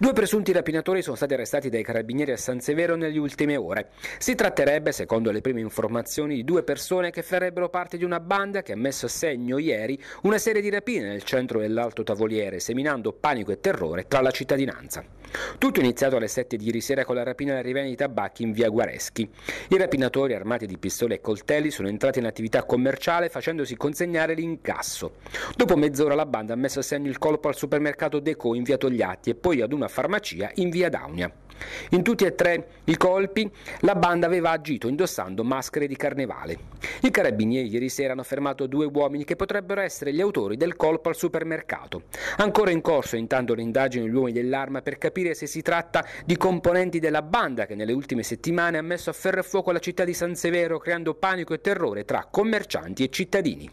Due presunti rapinatori sono stati arrestati dai carabinieri a San Severo nelle ultime ore. Si tratterebbe, secondo le prime informazioni, di due persone che farebbero parte di una banda che ha messo a segno ieri una serie di rapine nel centro dell'Alto Tavoliere, seminando panico e terrore tra la cittadinanza. Tutto è iniziato alle 7 di ieri sera con la rapina alla rivendita di tabacchi in via Guareschi. I rapinatori armati di pistole e coltelli sono entrati in attività commerciale facendosi consegnare l'incasso. Dopo mezz'ora la banda ha messo a segno il colpo al supermercato Deco in via Togliatti e poi ad una farmacia in via Daunia. In tutti e tre i colpi la banda aveva agito indossando maschere di carnevale. I carabinieri ieri sera hanno fermato due uomini che potrebbero essere gli autori del colpo al supermercato. Ancora in corso intanto l'indagine degli uomini dell'arma per capire se si tratta di componenti della banda che nelle ultime settimane ha messo a ferro e fuoco la città di San Severo creando panico e terrore tra commercianti e cittadini.